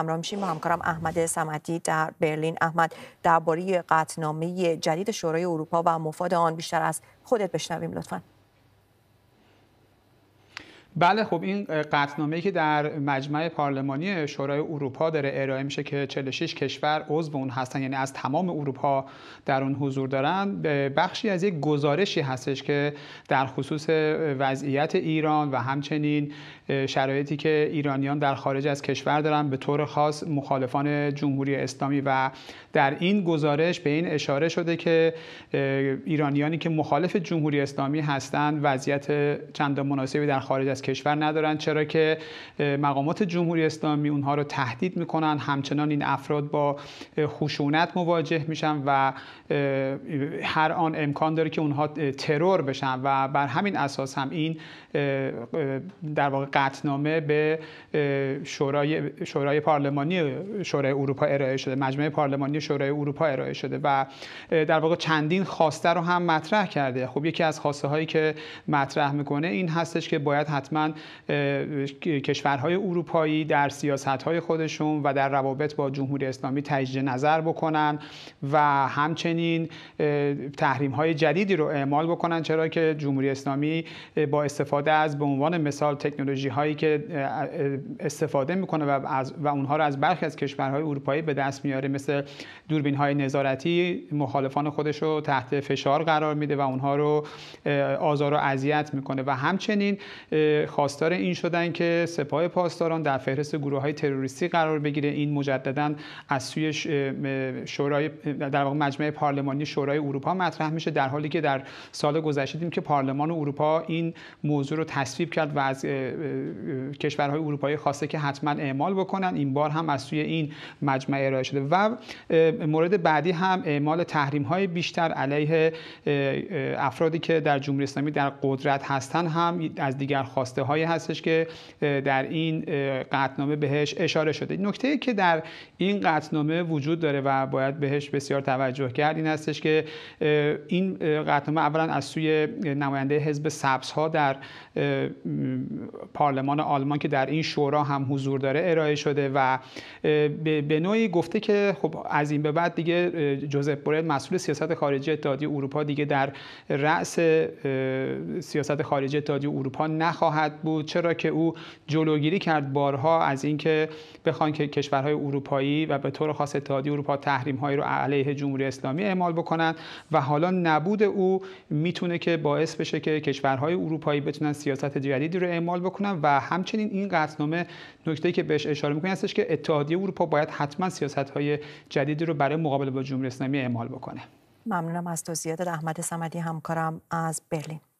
همراه میشیم با همکارم احمد سمدی در برلین احمد درباره قطنامه جدید شورای اروپا و مفاد آن بیشتر از خودت بشنویم لطفاً بله خب این قطنامه که در مجمع پارلمانی شورای اروپا داره ارائه میشه که 46 کشور عضو اون هستن یعنی از تمام اروپا در اون حضور دارن بخشی از یک گزارشی هستش که در خصوص وضعیت ایران و همچنین شرایطی که ایرانیان در خارج از کشور دارن به طور خاص مخالفان جمهوری اسلامی و در این گزارش به این اشاره شده که ایرانیانی که مخالف جمهوری اسلامی هستند وضعیت چند مناسبی در خارج از کشور ندارن چرا که مقامات جمهوری اسلامی اونها رو تهدید میکنن همچنان این افراد با خشونت مواجه میشن و هر آن امکان داره که اونها ترور بشن و بر همین اساس هم این در واقع قطنامه به شورای, شورای پارلمانی شورای اروپا ارائه شده مجمع پارلمانی شورای اروپا ارائه شده و در واقع چندین خواسته رو هم مطرح کرده خب یکی از خواسته هایی که مطرح میکنه این هستش که باید حتما کشورهای اروپایی در سیاستهای خودشون و در روابط با جمهوری اسلامی تجدید نظر بکنن و همچنین تحریم های جدیدی رو اعمال بکنن چرا که جمهوری اسلامی با استفاده از به عنوان مثال تکنولوژی هایی که استفاده میکنه و, و اونها رو از برخی از کشورهای اروپایی به دست میاره مثل دوربین های نظارتی مخالفان خودش رو تحت فشار قرار میده و اونها رو آزار و اذیت میکنه و همچنین خواستار این شدن که سپاه پاسداران در فهرست گروه های تروریستی قرار بگیره این مجددا از سوی شورای در واقع مجمع پارلمانی شورای اروپا مطرح میشه در حالی که در سال گذشته دیدیم که پارلمان اروپا این موضوع رو تصویب کرد و از کشورهای اروپایی خواسته که حتما اعمال بکنن این بار هم از سوی این مجمع ارائه شده و مورد بعدی هم اعمال تحریم های بیشتر علیه افرادی که در جمهوری اسلامی در قدرت هستن هم از دیگر خواست خواسته هستش که در این قطنامه بهش اشاره شده نکته که در این قطنامه وجود داره و باید بهش بسیار توجه کرد این هستش که این قطنامه اولا از سوی نماینده حزب ها در پارلمان آلمان که در این شورا هم حضور داره ارائه شده و به نوعی گفته که خب از این به بعد دیگه جوزف بورل مسئول سیاست خارجی اتحادیه اروپا دیگه در رأس سیاست خارجی اتحادیه اروپا نخواهد خواهد بود چرا که او جلوگیری کرد بارها از اینکه بخوان که کشورهای اروپایی و به طور خاص اتحادیه اروپا تحریم هایی رو علیه جمهوری اسلامی اعمال بکنند و حالا نبود او میتونه که باعث بشه که کشورهای اروپایی بتونن سیاست جدیدی رو اعمال بکنن و همچنین این قطعنامه ای که بهش اشاره میکنه هستش که اتحادیه اروپا باید حتما سیاست های جدیدی رو برای مقابله با جمهوری اسلامی اعمال بکنه ممنونم از توضیحات احمد صمدی همکارم از برلین